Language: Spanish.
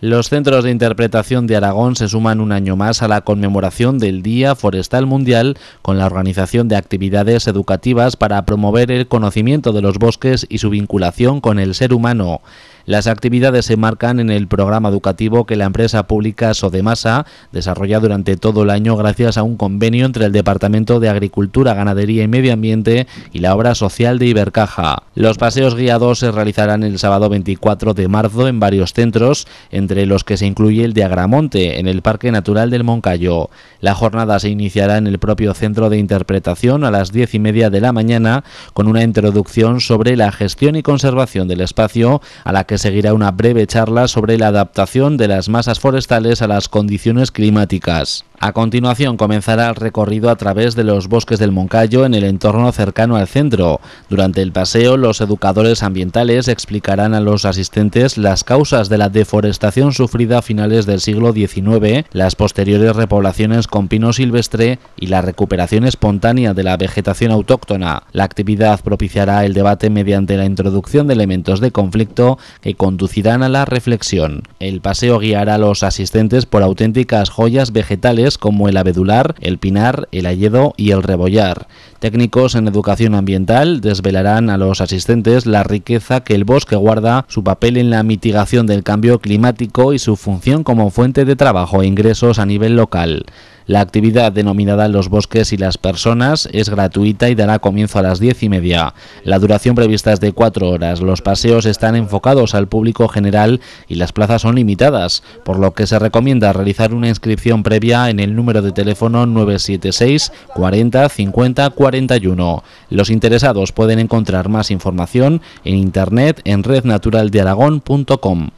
Los centros de interpretación de Aragón se suman un año más a la conmemoración del Día Forestal Mundial con la organización de actividades educativas para promover el conocimiento de los bosques y su vinculación con el ser humano. Las actividades se marcan en el programa educativo que la empresa pública Sodemasa desarrolla durante todo el año gracias a un convenio entre el Departamento de Agricultura, Ganadería y Medio Ambiente y la obra social de Ibercaja. Los paseos guiados se realizarán el sábado 24 de marzo en varios centros, entre los que se incluye el de Agramonte, en el Parque Natural del Moncayo. La jornada se iniciará en el propio centro de interpretación a las 10 y media de la mañana con una introducción sobre la gestión y conservación del espacio a la que seguirá una breve charla sobre la adaptación de las masas forestales a las condiciones climáticas. A continuación comenzará el recorrido a través de los bosques del Moncayo en el entorno cercano al centro. Durante el paseo, los educadores ambientales explicarán a los asistentes las causas de la deforestación sufrida a finales del siglo XIX, las posteriores repoblaciones con pino silvestre y la recuperación espontánea de la vegetación autóctona. La actividad propiciará el debate mediante la introducción de elementos de conflicto que conducirán a la reflexión. El paseo guiará a los asistentes por auténticas joyas vegetales como el abedular, el pinar, el alledo y el rebollar. Técnicos en educación ambiental desvelarán a los asistentes la riqueza que el bosque guarda, su papel en la mitigación del cambio climático y su función como fuente de trabajo e ingresos a nivel local. La actividad denominada Los bosques y las personas es gratuita y dará comienzo a las diez y media. La duración prevista es de cuatro horas. Los paseos están enfocados al público general y las plazas son limitadas, por lo que se recomienda realizar una inscripción previa en el número de teléfono 976 40 50 41. Los interesados pueden encontrar más información en internet en rednaturaldearagón.com.